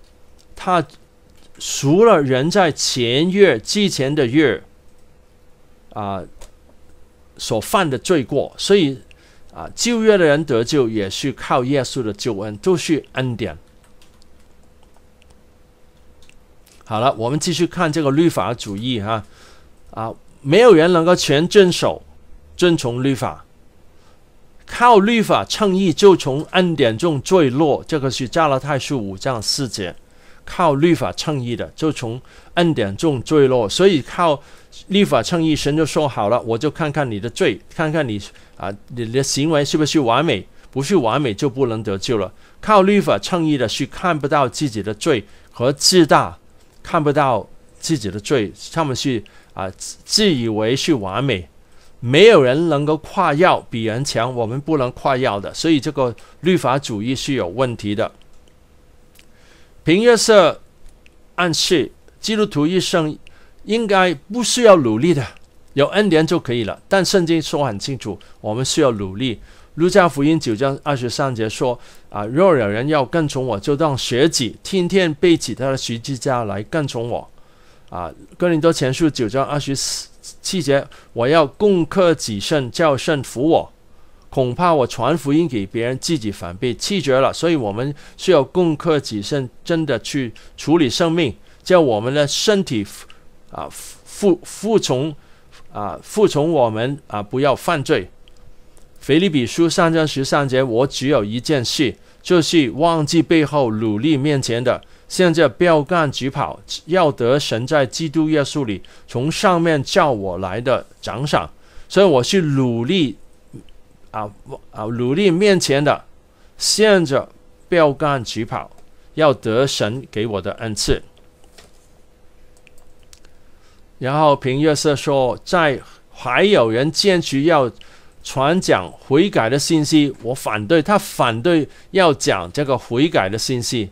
他赎了人在前月之前的月啊所犯的罪过，所以啊，旧约的人得救也是靠耶稣的救恩，都是恩典。好了，我们继续看这个律法主义哈啊。没有人能够全遵守、遵从律法，靠律法称义就从恩典中坠落。这个是《加拉太书五章四节》，靠律法称义的就从恩典中坠落。所以靠律法称义神就说好了，我就看看你的罪，看看你啊，你的行为是不是完美？不是完美就不能得救了。靠律法称义的是看不到自己的罪和自大，看不到自己的罪，他们是。啊，自以为是完美，没有人能够夸耀比人强，我们不能夸耀的，所以这个律法主义是有问题的。平月色暗示基督徒一生应该不需要努力的，有恩典就可以了。但圣经说很清楚，我们需要努力。路加福音九章二十三节说：啊，若有人要跟从我，就让学子天天背起他的十字架来跟从我。啊，哥林多前书九章二十四七节，我要攻克己身，叫身服我。恐怕我传福音给别人，自己反被气绝了。所以我们需要攻克己身，真的去处理生命，叫我们的身体啊，服服从啊，服从我们啊，不要犯罪。腓利比书三章十三节，我只有一件事，就是忘记背后，努力面前的。向着标杆起跑，要得神在基督耶稣里从上面叫我来的奖赏，所以我去努力，啊啊，努力面前的，向着标杆起跑，要得神给我的恩赐。然后平约瑟说，在还有人坚持要传讲悔改的信息，我反对，他反对要讲这个悔改的信息。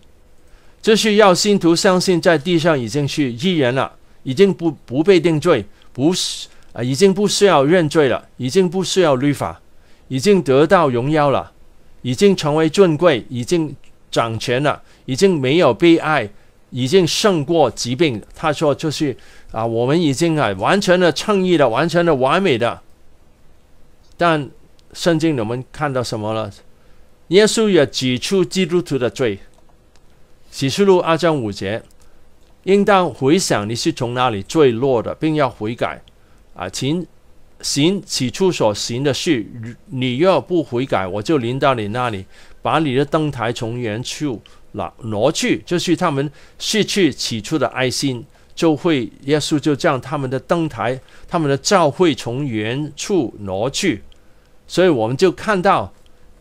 这是要信徒相信，在地上已经是一人了，已经不不被定罪，不是啊，已经不需要认罪了，已经不需要律法，已经得到荣耀了，已经成为尊贵，已经掌权了，已经没有悲哀，已经胜过疾病。他说：“就是啊，我们已经啊，完全的称义的，完全的完美的。”但圣经我们看到什么了？耶稣也指出基督徒的罪。启示录二章五节，应当回想你是从哪里坠落的，并要悔改。啊，请行起初所行的事，你若不悔改，我就临到你那里，把你的灯台从原处拿挪去。就是他们失去起初的爱心，就会耶稣就将他们的灯台、他们的照会从原处挪去。所以我们就看到，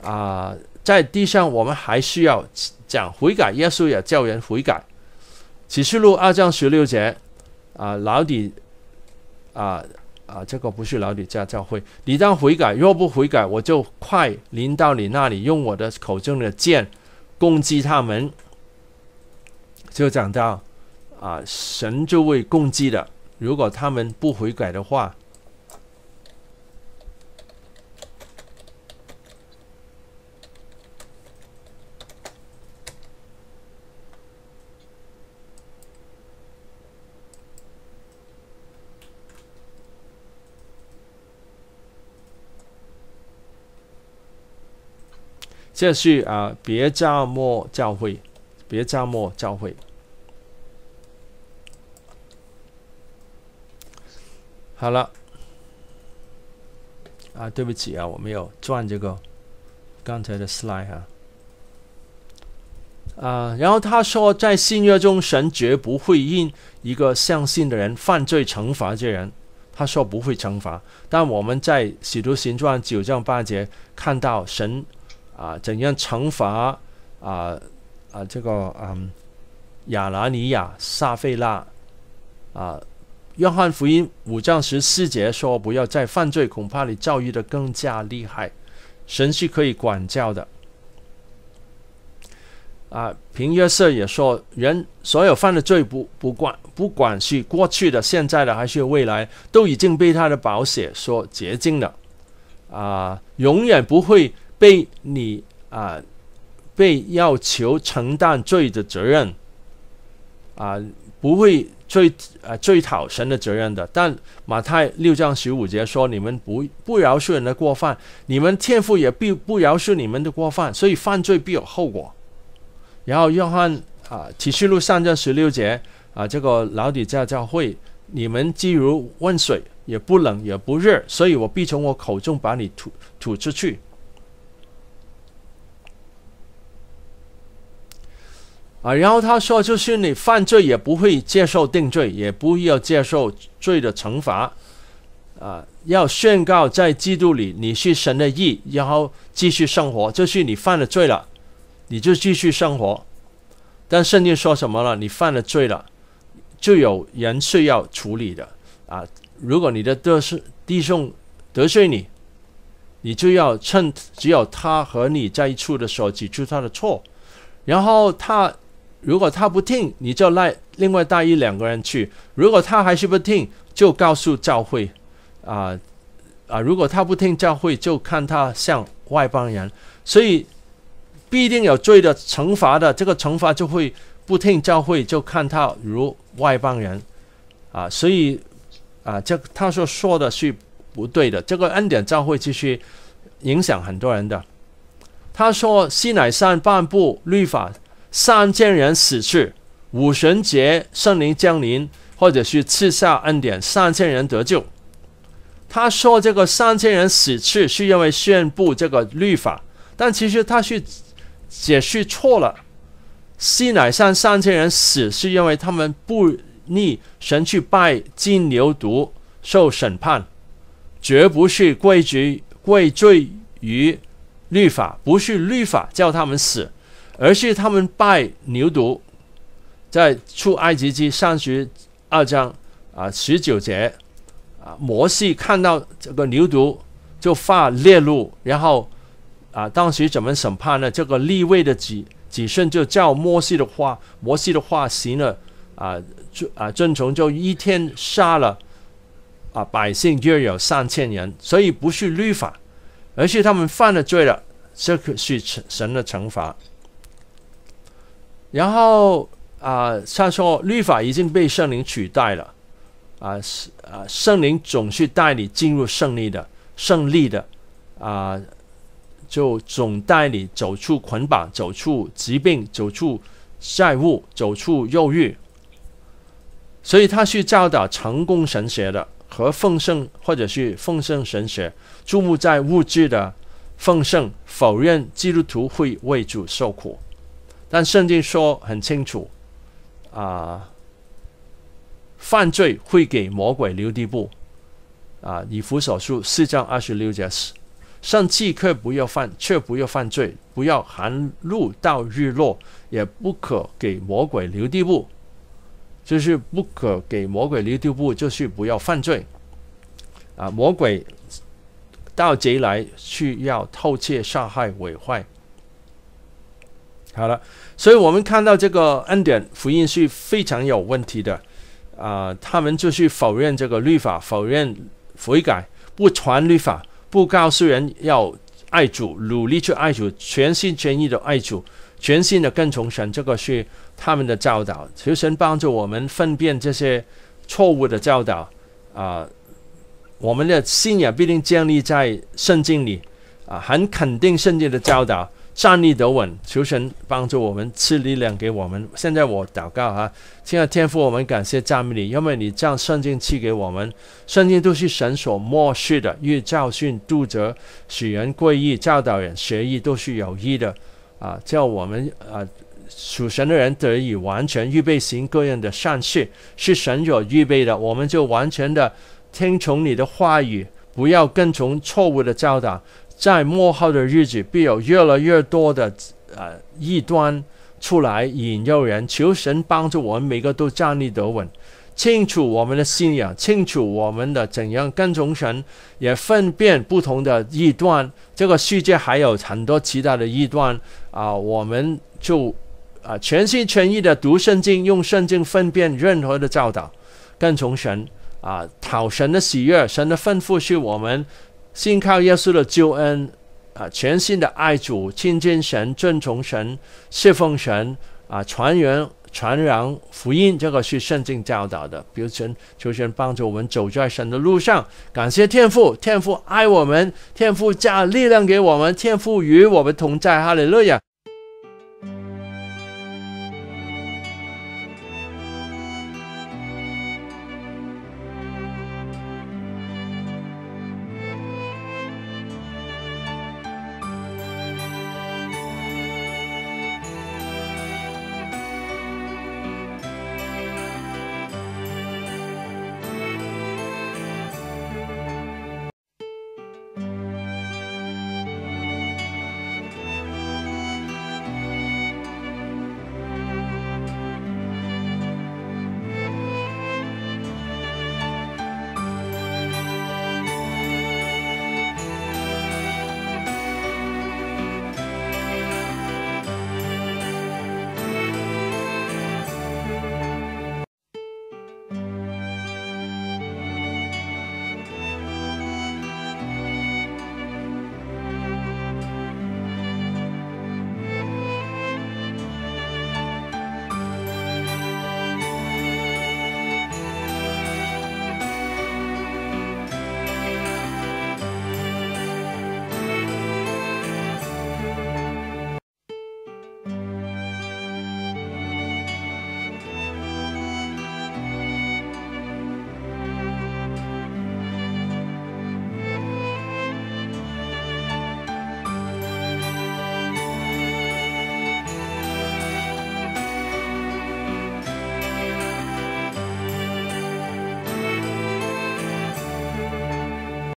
啊。在地上，我们还需要讲悔改。耶稣也叫人悔改。启示录二章十六节啊，老底啊啊，这个不是老底家教会。你当悔改，若不悔改，我就快临到你那里，用我的口中的剑攻击他们。就讲到啊，神就会攻击的。如果他们不悔改的话。这是啊，别叫莫教会，别叫莫教会。好了，啊，对不起啊，我没有转这个刚才的 slide 哈。啊，然后他说，在信约中，神绝不会因一个相信的人犯罪惩罚这人。他说不会惩罚，但我们在《使徒行传》九章八节看到神。啊，怎样惩罚啊啊，这个嗯，亚拿尼亚、撒菲拉啊，约翰福音五章十四节说：“不要再犯罪，恐怕你教育的更加厉害。”神是可以管教的。啊，平约瑟也说：“人所有犯的罪，不不管不管是过去的、现在的，还是未来，都已经被他的宝血所洁净了。”啊，永远不会。被你啊，被要求承担罪的责任啊，不会追啊追讨神的责任的。但马太六章十五节说：“你们不不饶恕人的过犯，你们天父也必不饶恕你们的过犯。”所以犯罪必有后果。然后约翰啊，启示录三章十六节啊，这个老底教教会：“你们既如温水，也不冷也不热，所以我必从我口中把你吐吐出去。”啊，然后他说，就是你犯罪也不会接受定罪，也不要接受罪的惩罚，啊，要宣告在基督里你是神的义，然后继续生活。就是你犯了罪了，你就继续生活。但圣经说什么呢？你犯了罪了，就有人是要处理的啊。如果你的得是弟兄得罪你，你就要趁只有他和你在一处的时候指出他的错，然后他。如果他不听，你就赖另外带一两个人去。如果他还是不听，就告诉教会啊啊！如果他不听教会，就看他像外邦人，所以必定有罪的惩罚的。这个惩罚就会不听教会，就看他如外邦人啊！所以啊，这他说说的是不对的。这个恩典教会继续影响很多人的。他说：“西乃山颁布律法。”三千人死去，五旬节圣灵降临，或者是赐下恩典，三千人得救。他说这个三千人死去是因为宣布这个律法，但其实他是解释错了。西乃山三千人死是因为他们不逆神去拜金牛犊受审判，绝不是跪惧跪罪于律法，不是律法叫他们死。而是他们拜牛犊，在出埃及记三十二章啊十九节啊，摩西看到这个牛犊就发烈怒，然后啊，当时怎么审判呢？这个立位的子子孙就照摩西的话，摩西的话行了啊，遵啊遵从，就一天杀了啊百姓约有上千人，所以不是律法，而是他们犯了罪了，这可是神的惩罚。然后啊，他说律法已经被圣灵取代了，啊，是啊，圣灵总是带你进入胜利的胜利的，啊，就总带你走出捆绑，走出疾病，走出债务，走出忧郁。所以他去教导成功神学的和奉圣，或者是奉圣神学，注目在物质的奉圣，否认基督徒会为主受苦。但圣经说很清楚，啊，犯罪会给魔鬼留地步，啊，以弗所书四章二十六节上圣子可不要犯，却不要犯罪，不要含露到日落，也不可给魔鬼留地步。”就是不可给魔鬼留地步，就是不要犯罪。啊，魔鬼盗贼来，去要偷窃、杀害、毁坏。好了，所以我们看到这个恩典福音是非常有问题的啊！他们就去否认这个律法，否认悔改，不传律法，不告诉人要爱主，努力去爱主，全心全意的爱主，全心的跟从神，这个是他们的教导。求神帮助我们分辨这些错误的教导啊！我们的信仰必定建立在圣经里啊，很肯定圣经的教导。站立得稳，求神帮助我们赐力量给我们。现在我祷告啊！现在天父，我们感谢赞美你，因为你将圣灵赐给我们，圣经都是神所默示的，与教训、督责、使人归义、教导人、学义都是有益的啊！叫我们啊属神的人得以完全预备行各样的善事，是神所预备的，我们就完全的听从你的话语，不要跟从错误的教导。在末后的日子，必有越来越多的呃异端出来引诱人。求神帮助我们，每个都站立得稳，清楚我们的信仰，清楚我们的怎样跟从神，也分辨不同的异端。这个世界还有很多其他的异端啊，我们就啊全心全意的读圣经，用圣经分辨任何的教导，跟从神啊，讨神的喜悦，神的吩咐是我们。信靠耶稣的救恩，啊，全新的爱主，亲近神，尊崇神，侍奉神，啊，传员传扬福音，这个是圣经教导的。比如神，求神帮助我们走在神的路上。感谢天父，天父爱我们，天父加力量给我们，天父与我们同在，哈利路亚。